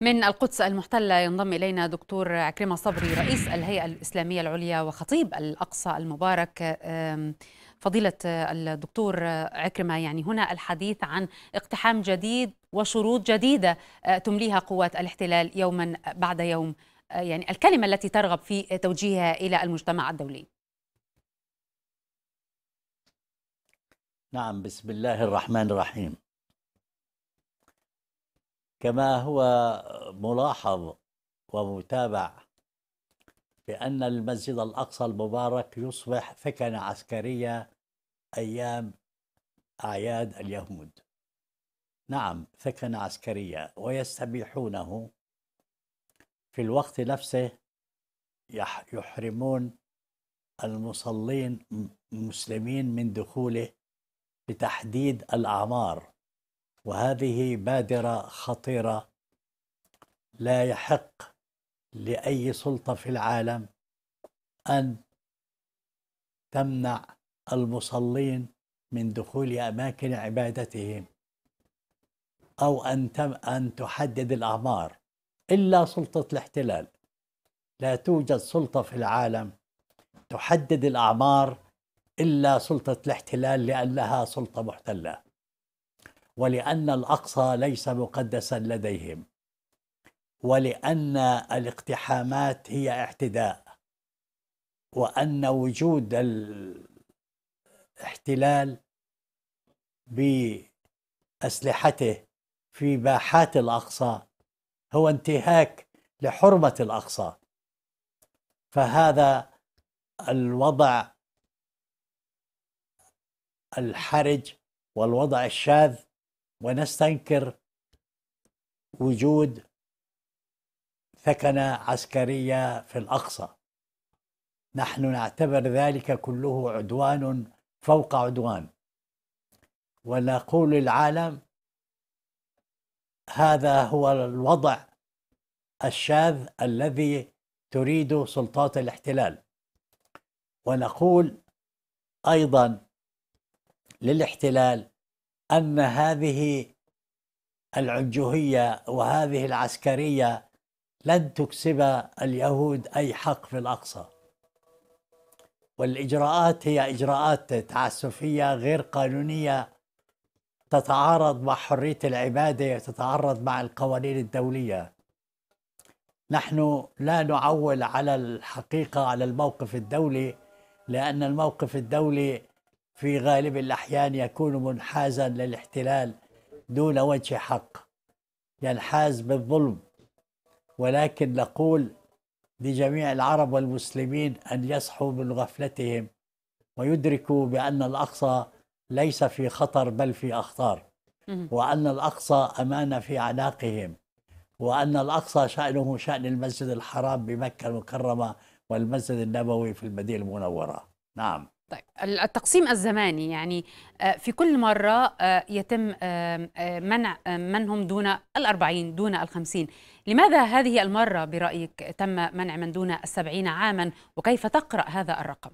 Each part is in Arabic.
من القدس المحتلة ينضم إلينا دكتور عكرمة صبري رئيس الهيئة الإسلامية العليا وخطيب الأقصى المبارك فضيلة الدكتور عكرمة يعني هنا الحديث عن اقتحام جديد وشروط جديدة آه، تمليها قوات الاحتلال يوما بعد يوم آه، يعني الكلمة التي ترغب في توجيهها إلى المجتمع الدولي نعم بسم الله الرحمن الرحيم كما هو ملاحظ ومتابع بأن المسجد الأقصى المبارك يصبح فكنة عسكرية أيام أعياد اليهود نعم فكنة عسكرية ويستبيحونه في الوقت نفسه يحرمون المصلين المسلمين من دخوله بتحديد الأعمار وهذه بادره خطيره لا يحق لاي سلطه في العالم ان تمنع المصلين من دخول اماكن عبادتهم او ان تم ان تحدد الاعمار الا سلطه الاحتلال لا توجد سلطه في العالم تحدد الاعمار الا سلطه الاحتلال لانها سلطه محتله ولأن الأقصى ليس مقدسا لديهم ولأن الاقتحامات هي اعتداء وأن وجود الاحتلال بأسلحته في باحات الأقصى هو انتهاك لحرمة الأقصى فهذا الوضع الحرج والوضع الشاذ ونستنكر وجود ثكنة عسكرية في الأقصى نحن نعتبر ذلك كله عدوان فوق عدوان ونقول للعالم هذا هو الوضع الشاذ الذي تريد سلطات الاحتلال ونقول ايضا للاحتلال أما هذه العنجهية وهذه العسكرية لن تكسب اليهود أي حق في الأقصى والإجراءات هي إجراءات تعسفية غير قانونية تتعارض مع حرية العبادة وتتعارض مع القوانين الدولية نحن لا نعول على الحقيقة على الموقف الدولي لأن الموقف الدولي في غالب الأحيان يكون منحازا للاحتلال دون وجه حق ينحاز بالظلم ولكن نقول لجميع العرب والمسلمين أن يصحوا من غفلتهم ويدركوا بأن الأقصى ليس في خطر بل في أخطار وأن الأقصى أمانة في أعناقهم وأن الأقصى شأنه شأن المسجد الحرام بمكة المكرمة والمسجد النبوي في المدينة المنورة نعم طيب التقسيم الزماني يعني آه، في كل مرة آه، يتم آه، منع من هم دون الأربعين دون الخمسين لماذا هذه المرة برأيك تم منع من دون السبعين عاما وكيف تقرأ هذا الرقم؟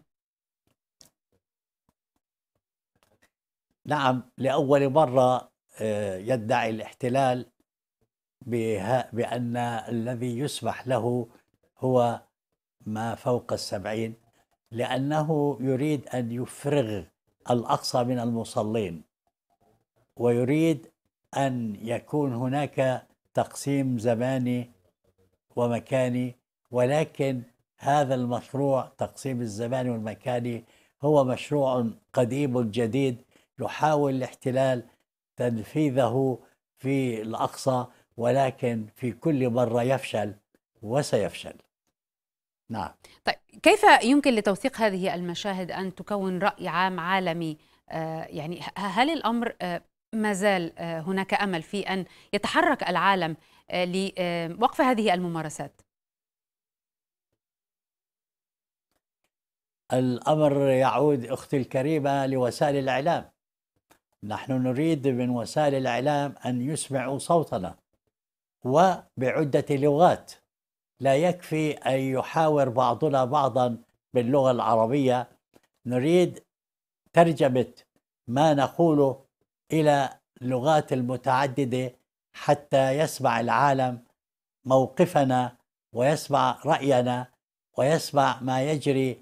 نعم لأول مرة يدعي الاحتلال بأن الذي يسمح له هو ما فوق السبعين لأنه يريد أن يفرغ الأقصى من المصلين ويريد أن يكون هناك تقسيم زماني ومكاني ولكن هذا المشروع تقسيم الزمان والمكاني هو مشروع قديم جديد يحاول الاحتلال تنفيذه في الأقصى ولكن في كل مرة يفشل وسيفشل نعم طيب كيف يمكن لتوثيق هذه المشاهد أن تكون رأي عام عالمي آه، يعني هل الأمر آه، ما زال آه، هناك أمل في أن يتحرك العالم لوقف هذه الممارسات الأمر يعود أختي الكريمة لوسائل الإعلام نحن نريد من وسائل الإعلام أن يسمعوا صوتنا وبعدة لغات لا يكفي أن يحاور بعضنا بعضا باللغة العربية نريد ترجمة ما نقوله إلى اللغات المتعددة حتى يسمع العالم موقفنا ويسمع رأينا ويسمع ما يجري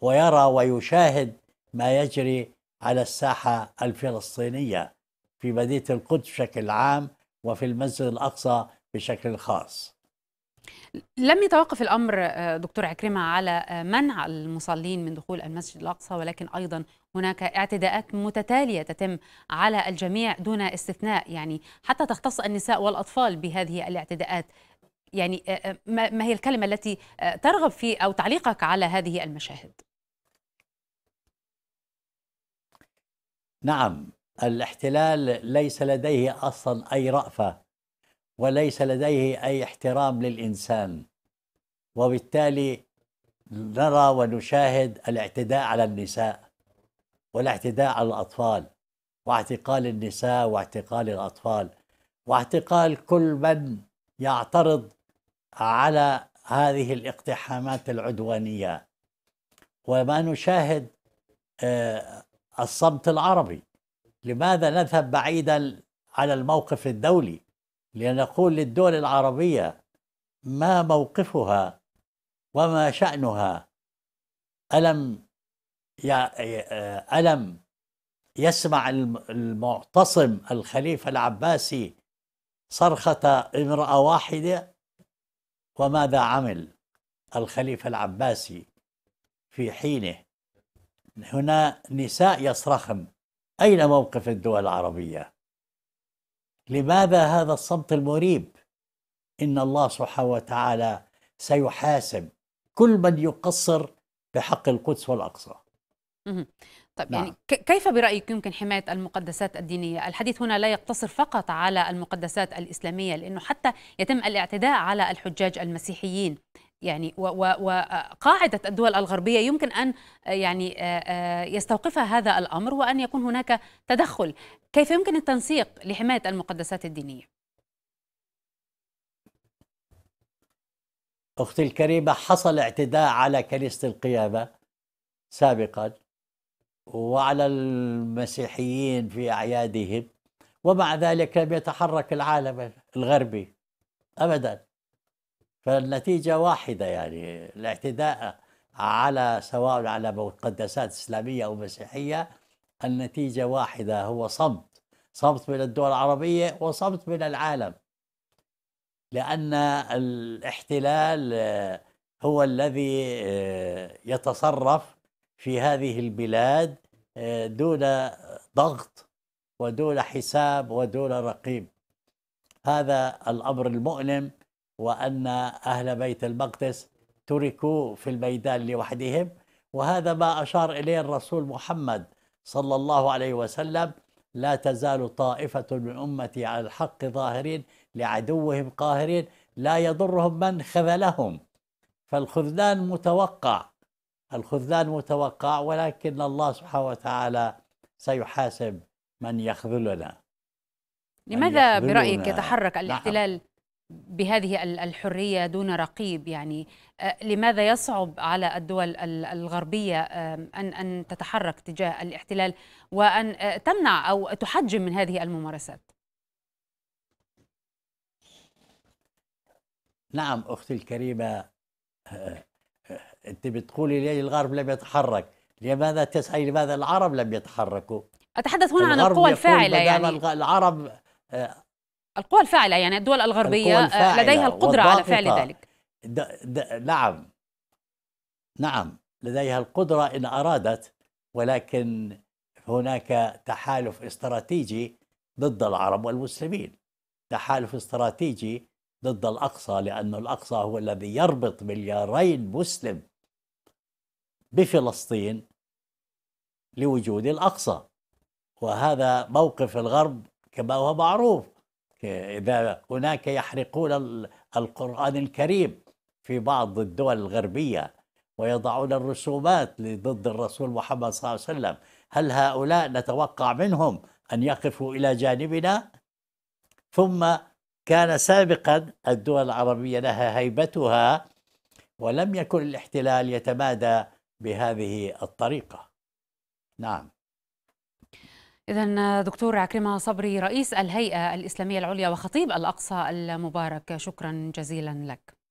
ويرى ويشاهد ما يجري على الساحة الفلسطينية في مدينة القدس بشكل عام وفي المسجد الأقصى بشكل خاص لم يتوقف الامر آه، دكتور عكرمه على آه، منع المصلين من دخول المسجد الاقصى ولكن ايضا هناك اعتداءات متتاليه تتم على الجميع دون استثناء يعني حتى تختص النساء والاطفال بهذه الاعتداءات يعني آه، ما هي الكلمه التي ترغب في او تعليقك على هذه المشاهد نعم الاحتلال ليس لديه اصلا اي رأفه وليس لديه اي احترام للانسان وبالتالي نرى ونشاهد الاعتداء على النساء والاعتداء على الاطفال واعتقال النساء واعتقال الاطفال واعتقال كل من يعترض على هذه الاقتحامات العدوانيه وما نشاهد آه، الصمت العربي لماذا نذهب بعيدا على الموقف الدولي لنقول للدول العربية ما موقفها وما شأنها ألم آه، ألم يسمع المعتصم الخليفة العباسي صرخة امرأة واحدة وماذا عمل الخليفة العباسي في حينه هنا نساء يصرخن أين موقف الدول العربية؟ لماذا هذا الصمت المريب ان الله سبحانه وتعالى سيحاسب كل من يقصر بحق القدس والاقصى طيب يعني نعم. يعني كيف برأيك يمكن حماية المقدسات الدينية؟ الحديث هنا لا يقتصر فقط على المقدسات الإسلامية لأنه حتى يتم الاعتداء على الحجاج المسيحيين يعني وقاعدة الدول الغربية يمكن أن آه، يعني آه، آه، يستوقفها هذا الأمر وأن يكون هناك تدخل كيف يمكن التنسيق لحماية المقدسات الدينية؟ أختي الكريمة حصل اعتداء على كنيسة القيامة سابقا وعلى المسيحيين في أعيادهم ومع ذلك لم يتحرك العالم الغربي أبدا فالنتيجة واحدة يعني الاعتداء على سواء على مقدسات إسلامية أو مسيحية النتيجة واحدة هو صمت صمت من الدول العربية وصمت من العالم لأن الاحتلال هو الذي آه، يتصرف في هذه البلاد آه، دون ضغط ودون حساب ودون رقيب هذا الأمر المؤلم وأن أهل بيت المقدس تركوا في الميدان لوحدهم وهذا ما أشار إليه الرسول محمد صلى الله عليه وسلم لا تزال طائفة من أمتي على الحق ظاهرين لعدوهم قاهرين لا يضرهم من خذلهم فالخذلان متوقع الخذلان متوقع ولكن الله سبحانه وتعالى سيحاسب من يخذلنا لماذا من يخذلنا برأيك يتحرك الاحتلال نعم. بهذه الحرية دون رقيب يعني أه، لماذا يصعب على الدول الغربية أه، أن أن تتحرك تجاه الاحتلال وأن أه، تمنع أو تحجم من هذه الممارسات؟ نعم أختي الكريمة أنت بتقولي ليه الغرب لم يتحرك لماذا تسألي لماذا العرب لم يتحركوا أتحدث هنا عن القوى الفاعلة يعني العرب القوى الفاعلة يعني الدول الغربية آه، لديها القدرة على فعل ذلك دا دا نعم نعم لديها القدرة إن أرادت ولكن هناك تحالف استراتيجي ضد العرب والمسلمين تحالف استراتيجي ضد الأقصى لأن الأقصى هو الذي يربط مليارين مسلم بفلسطين لوجود الأقصى وهذا موقف الغرب كما هو معروف إذا هناك يحرقون القرآن الكريم في بعض الدول الغربية ويضعون الرسومات ضد الرسول محمد صلى الله عليه وسلم هل هؤلاء نتوقع منهم أن يقفوا إلى جانبنا؟ ثم كان سابقا الدول العربية لها هيبتها ولم يكن الاحتلال يتمادى بهذه الطريقة نعم إذا دكتور عكرمة صبري رئيس الهيئة الإسلامية العليا وخطيب الأقصى المبارك شكرا جزيلا لك